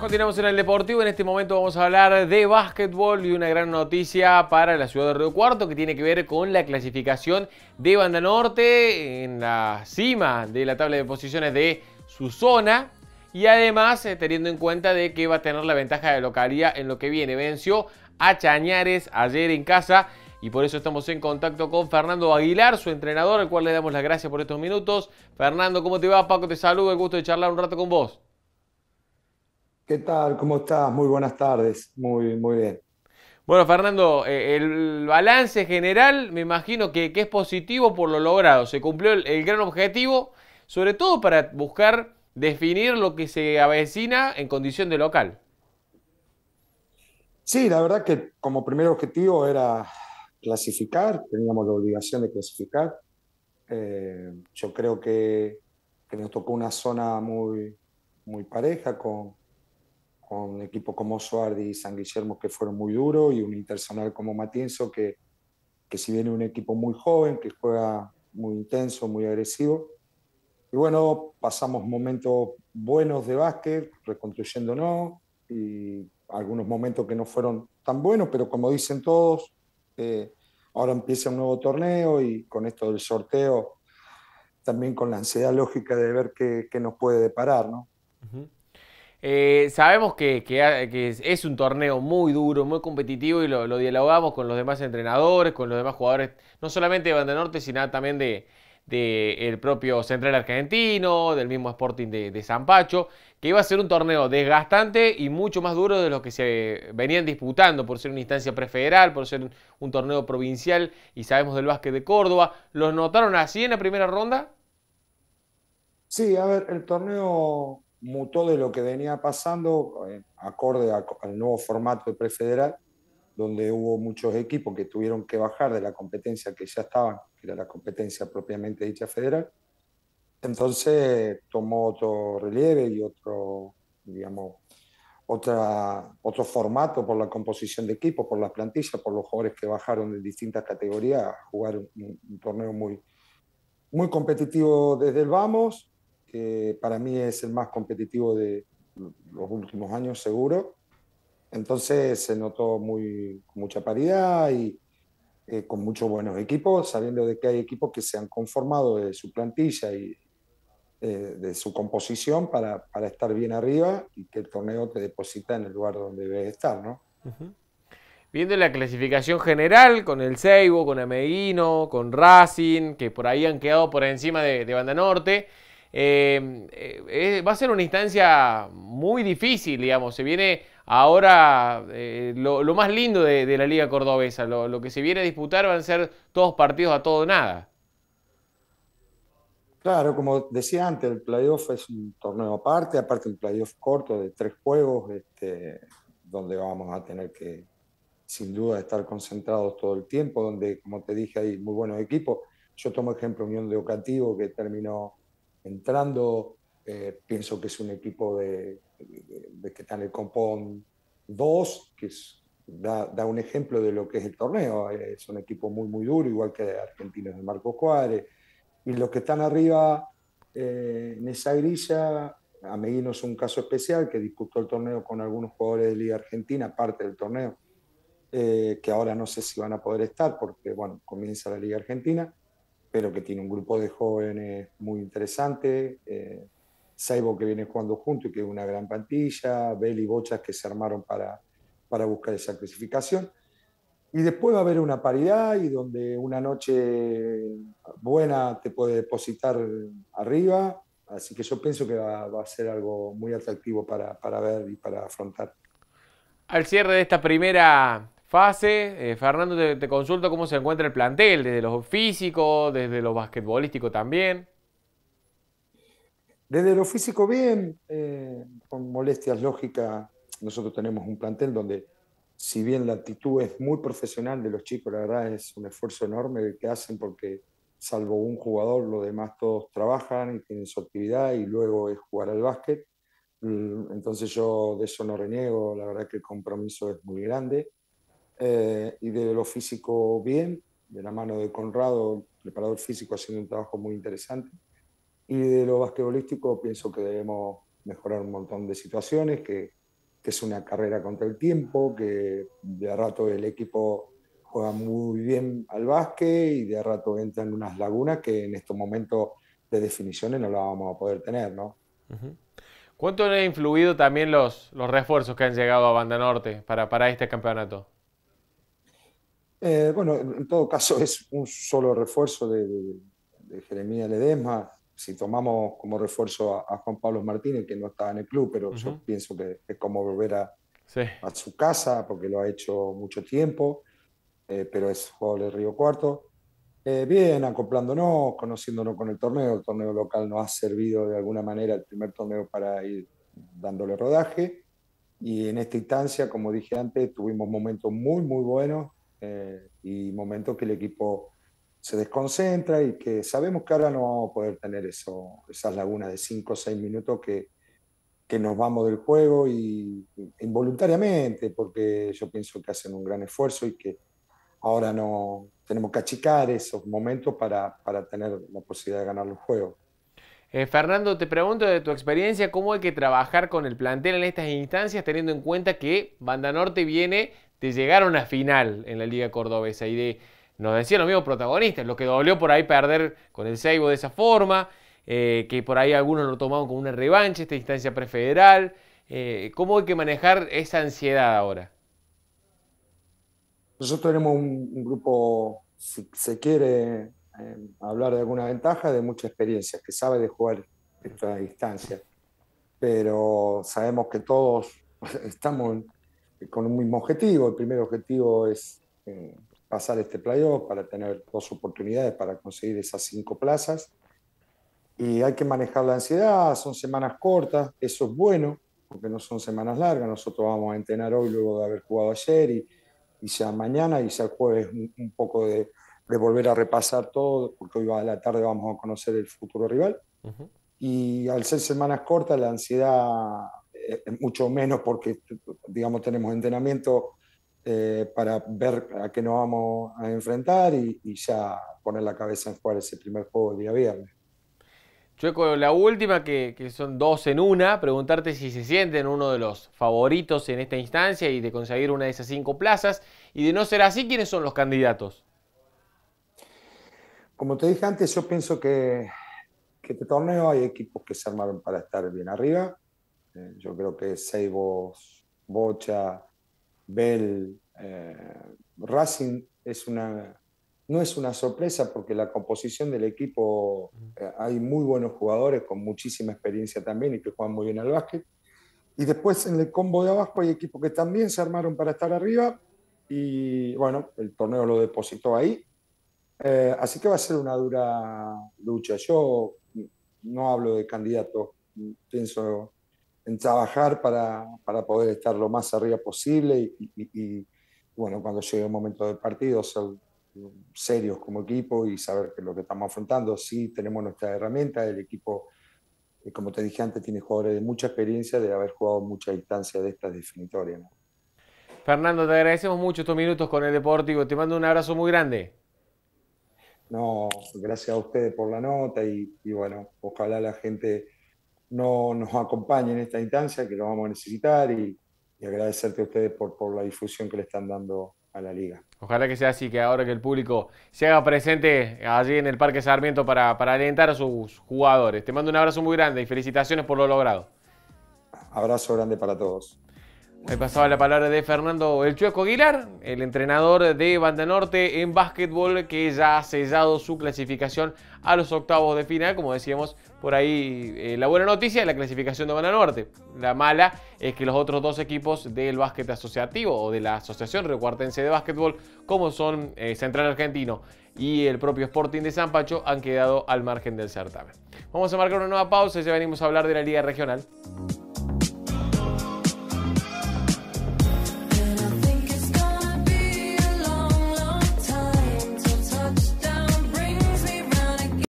Continuamos en el Deportivo. En este momento vamos a hablar de básquetbol y una gran noticia para la ciudad de Río Cuarto que tiene que ver con la clasificación de Banda Norte en la cima de la tabla de posiciones de su zona. Y además, eh, teniendo en cuenta de que va a tener la ventaja de localía en lo que viene. Venció a Chañares ayer en casa y por eso estamos en contacto con Fernando Aguilar, su entrenador, al cual le damos las gracias por estos minutos. Fernando, ¿cómo te va? Paco, te saludo, el gusto de charlar un rato con vos. ¿Qué tal? ¿Cómo estás? Muy buenas tardes. Muy, muy bien. Bueno, Fernando, eh, el balance general me imagino que, es positivo por lo logrado. Se cumplió el gran objetivo, sobre todo para buscar definir lo que se avecina en condición de local. Sí, la verdad que como primer objetivo era clasificar, teníamos la obligación de clasificar. Eh, yo creo que, nos tocó una zona muy, muy pareja con, con equipos como Soardi y San Guillermo que fueron muy duros y un internacional como Matienzo que, que si viene un equipo muy joven, que juega muy intenso, muy agresivo, y bueno, pasamos momentos buenos de básquet, reconstruyéndonos, y algunos momentos que no fueron tan buenos, pero como dicen todos, eh, ahora empieza un nuevo torneo y con esto del sorteo, también con la ansiedad lógica de ver qué, nos puede deparar, ¿no? Eh, sabemos que, es un torneo muy duro, muy competitivo y lo, dialogamos con los demás entrenadores, con los demás jugadores, no solamente de Banda Norte, sino también de, del propio Central Argentino, del mismo Sporting de, San Pacho que iba a ser un torneo desgastante y mucho más duro de lo que se venían disputando por ser una instancia prefederal, por ser un torneo provincial y sabemos del básquet de Córdoba. ¿Los notaron así en la primera ronda? Sí, a ver, el torneo mutó de lo que venía pasando, eh, acorde al nuevo formato de prefederal, donde hubo muchos equipos que tuvieron que bajar de la competencia que ya estaban, que era la competencia propiamente dicha federal. Entonces tomó otro relieve y otro, digamos, otra, otro formato por la composición de equipo por las plantillas, por los jugadores que bajaron de distintas categorías a jugar un, un torneo muy, muy competitivo desde el Vamos. que para mí es el más competitivo de los últimos años, seguro entonces se notó muy, con mucha paridad y eh, con muchos buenos equipos, sabiendo de que hay equipos que se han conformado de su plantilla y eh, de su composición para, estar bien arriba y que el torneo te deposita en el lugar donde debes estar, ¿no? Viendo la clasificación general con el Seibo, con Ameguino, con Racing, que por ahí han quedado por encima de, de Banda Norte. Em, eh, eh, va a ser una instancia muy difícil, digamos. Se viene ahora eh, lo, más lindo de, la Liga Cordobesa. Lo, que se viene a disputar van a ser todos partidos a todo nada. Claro, como decía antes, el playoff es un torneo aparte, aparte un playoff corto de tres juegos, este, donde vamos a tener que, sin duda, estar concentrados todo el tiempo, donde, como te dije, hay muy buenos equipos. Yo tomo ejemplo Unión de que terminó entrando. Eh, pienso que es un equipo de, que está en el compón 2, que da, un ejemplo de lo que es el torneo. Eh, es un equipo muy, muy duro, igual que Argentinos de Marco Juárez. Y los que están arriba eh, en esa grilla, Ameguino es un caso especial que disputó el torneo con algunos jugadores de Liga Argentina, parte del torneo, que ahora no sé si van a poder estar porque, bueno, comienza la Liga Argentina pero que tiene un grupo de jóvenes muy interesante. Eh, Saibo que viene jugando junto y que es una gran plantilla, Bell y Bochas que se armaron para, para buscar esa clasificación. Y después va a haber una paridad y donde una noche buena te puede depositar arriba. Así que yo pienso que va, a ser algo muy atractivo para, para ver y para afrontar. Al cierre de esta primera pase, eh, Fernando, te, consulta consulto cómo se encuentra el plantel, desde lo físico, desde lo basquetbolístico también. Desde lo físico bien, eh, con molestias lógicas, nosotros tenemos un plantel donde, si bien la actitud es muy profesional de los chicos, la verdad es un esfuerzo enorme que hacen porque salvo un jugador, los demás todos trabajan y tienen su actividad y luego es jugar al básquet. Entonces yo de eso no reniego, la verdad que el compromiso es muy grande eh, y de lo físico bien, de la mano de Conrado, preparador físico, haciendo un trabajo muy interesante. Y de lo basquetbolístico pienso que debemos mejorar un montón de situaciones, que, que es una carrera contra el tiempo, que de rato el equipo juega muy bien al básquet y de a rato entran unas lagunas que en estos momentos de definiciones no la vamos a poder tener, ¿no? ¿Cuánto han influido también los, los refuerzos que han llegado a Banda Norte para, para este campeonato? Eh, bueno, en todo caso es un solo refuerzo de, de, Jeremías Ledesma. Si tomamos como refuerzo a, Juan Pablo Martínez, que no está en el club, pero yo pienso que es como volver a, su casa, porque lo ha hecho mucho tiempo, eh, pero es jugador de Río Cuarto. Eh, bien, acoplándonos, conociéndonos con el torneo. El torneo local nos ha servido de alguna manera el primer torneo para ir dándole rodaje. Y en esta instancia, como dije antes, tuvimos momentos muy, muy buenos eh, y momentos que el equipo se desconcentra y que sabemos que ahora no vamos a poder tener eso, esas lagunas de 5 o 6 minutos que, que nos vamos del juego y involuntariamente, porque yo pienso que hacen un gran esfuerzo y que ahora no tenemos que achicar esos momentos para, tener la posibilidad de ganar los juegos. Eh, Fernando, te pregunto de tu experiencia, ¿cómo hay que trabajar con el plantel en estas instancias, teniendo en cuenta que Banda Norte viene llegaron a final en la Liga Cordobesa y de, nos decían los mismos protagonistas, lo que dolió por ahí perder con el Seibo de esa forma, eh, que por ahí algunos lo tomaron como una revancha, esta instancia prefederal. Eh, ¿Cómo hay que manejar esa ansiedad ahora? Nosotros tenemos un, grupo, si se quiere eh, hablar de alguna ventaja, de mucha experiencia, que sabe de jugar esta distancia. Pero sabemos que todos estamos eh, con un mismo objetivo. El primer objetivo es eh, pasar este playoff para tener dos oportunidades para conseguir esas cinco plazas. Y hay que manejar la ansiedad, son semanas cortas, eso es bueno, porque no son semanas largas. Nosotros vamos a entrenar hoy luego de haber jugado ayer y, y sea mañana y sea jueves un, poco de, volver a repasar todo, porque hoy a la tarde vamos a conocer el futuro rival. Y al ser semanas cortas, la ansiedad eh, es mucho menos porque digamos, tenemos entrenamiento eh, para ver a qué nos vamos a enfrentar y, ya poner la cabeza en jugar ese primer juego el día viernes. Chueco, la última, que, son dos en una, preguntarte si se sienten uno de los favoritos en esta instancia y de conseguir una de esas cinco plazas. Y de no ser así, ¿quiénes son los candidatos? Como te dije antes, yo pienso que, este torneo hay equipos que se armaron para estar bien arriba. Eh, yo creo que Seibos Bocha, Bell, eh, Racing es una, no es una sorpresa porque la composición del equipo, eh, hay muy buenos jugadores con muchísima experiencia también y que juegan muy bien al básquet. Y después en el combo de abajo hay equipos que también se armaron para estar arriba y bueno, el torneo lo depositó ahí. Eh, así que va a ser una dura lucha. Yo no hablo de candidatos, pienso en trabajar para, poder estar lo más arriba posible y, bueno, cuando llegue el momento del partido, ser serios como equipo y saber que lo que estamos afrontando, sí tenemos nuestra herramienta, el equipo, eh, como te dije antes, tiene jugadores de mucha experiencia, de haber jugado mucha distancia de estas definitorias. Fernando, te agradecemos mucho estos minutos con el Deportivo, te mando un abrazo muy grande. No, gracias a ustedes por la nota y bueno, ojalá la gente no nos acompañe en esta instancia, que lo vamos a necesitar y, agradecerte a ustedes por, la difusión que le están dando a la liga. Ojalá que sea así, que ahora que el público se haga presente allí en el Parque Sarmiento para, para alentar a sus jugadores. Te mando un abrazo muy grande y felicitaciones por lo logrado. Abrazo grande para todos. Me pasaba la palabra de Fernando El Chueco Aguilar, el entrenador de Banda Norte en básquetbol que ya ha sellado su clasificación a los octavos de final. Como decíamos, por ahí eh, la buena noticia es la clasificación de Banda Norte. La mala es que los otros dos equipos del básquet asociativo o de la Asociación Recuartense de Básquetbol, como son eh, Central Argentino y el propio Sporting de San Pacho, han quedado al margen del certamen. Vamos a marcar una nueva pausa y ya venimos a hablar de la Liga Regional.